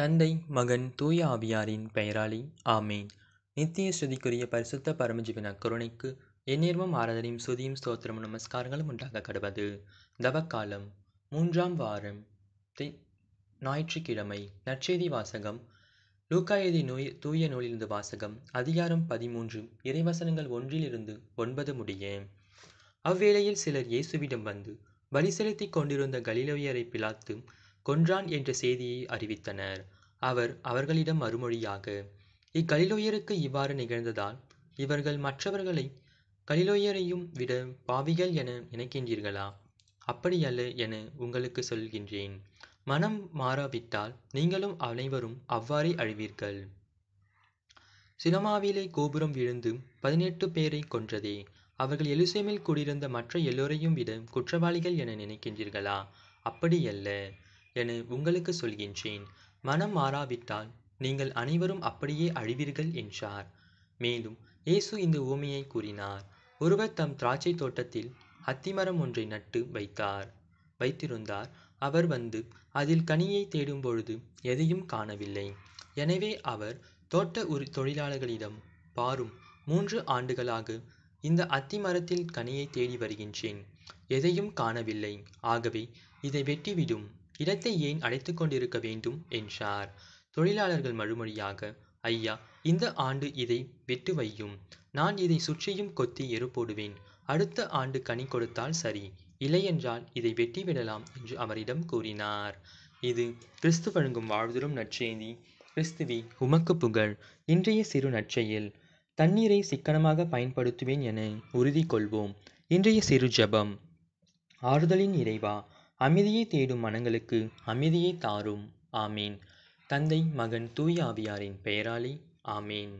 தந்தை மகன் தூய ஆவியாரின் பெயராளி ஆமேன் நித்திய ஸ்ருதிக்குரிய பரிசுத்த பரமஜீவன கருணைக்கு எந்நேர்மும் ஆராதனையும் சுதியும் ஸ்தோத்திரமும் நமஸ்காரங்களும் உண்டாக கடுவது தவக்காலம் மூன்றாம் வாரம் தி ஞாயிற்றுக்கிழமை நற்செய்தி வாசகம் லூக்காயதி நோய் தூய நூலிலிருந்து வாசகம் அதிகாரம் பதிமூன்று இறைவசனங்கள் ஒன்றிலிருந்து ஒன்பது முடிய அவ்வேளையில் சிலர் இயேசுவிடம் வந்து பலி செலுத்தி கொண்டிருந்த கலிலோயரை பிளாத்து கொன்றான் என்ற செய்தியை அறிவித்தனர் அவர் அவர்களிடம் மறுமொழியாக இக்கலிலோயருக்கு இவ்வாறு நிகழ்ந்ததால் இவர்கள் மற்றவர்களை கலிலோயரையும் விட பாவிகள் என நினைக்கின்றீர்களா அப்படியல்ல என உங்களுக்கு சொல்கின்றேன் மனம் மாறாவிட்டால் நீங்களும் அனைவரும் அவ்வாறே அழிவீர்கள் சினமாவிலே கோபுரம் விழுந்து பதினெட்டு பேரை கொன்றதே அவர்கள் எலுசேமில் கூடியிருந்த மற்ற எல்லோரையும் விட குற்றவாளிகள் என நினைக்கின்றீர்களா அப்படியல்ல என உங்களுக்கு சொல்கின்றேன் மனம் மாறாவிட்டால் நீங்கள் அனைவரும் அப்படியே அழிவீர்கள் என்றார் மேலும் இயேசு இந்த ஊமையை கூறினார் ஒருவர் தம் திராட்சை தோட்டத்தில் அத்திமரம் ஒன்றை நட்டு வைத்தார் வைத்திருந்தார் அவர் வந்து அதில் கனியை தேடும் பொழுது எதையும் காணவில்லை எனவே அவர் தோட்ட உரி தொழிலாளர்களிடம் பாரும் மூன்று ஆண்டுகளாக இந்த அத்தி மரத்தில் கனியை தேடி வருகின்றேன் எதையும் காணவில்லை ஆகவே இதை வெட்டிவிடும் இடத்தை ஏன் அடைத்துக் கொண்டிருக்க வேண்டும் என்றார் தொழிலாளர்கள் மறுமொழியாக ஐயா இந்த ஆண்டு இதை வெட்டு வையும் நான் இதை சுற்றியும் கொத்தி எரு போடுவேன் அடுத்த ஆண்டு கனி கொடுத்தால் சரி இல்லையென்றால் இதை வெட்டிவிடலாம் என்று அவரிடம் கூறினார் இது கிறிஸ்து வழங்கும் வாழ்தரும் நற்செய்தி கிறிஸ்துவி உமக்கு புகழ் இன்றைய சிறு நற்செயல் தண்ணீரை சிக்கனமாக பயன்படுத்துவேன் என உறுதி கொள்வோம் இன்றைய சிறு ஜபம் ஆறுதலின் இறைவா அமைதியை தேடும் மனங்களுக்கு அமைதியை தாரும் ஆமீன் தந்தை மகன் தூய ஆவியாரின் பெயராலே ஆமீன்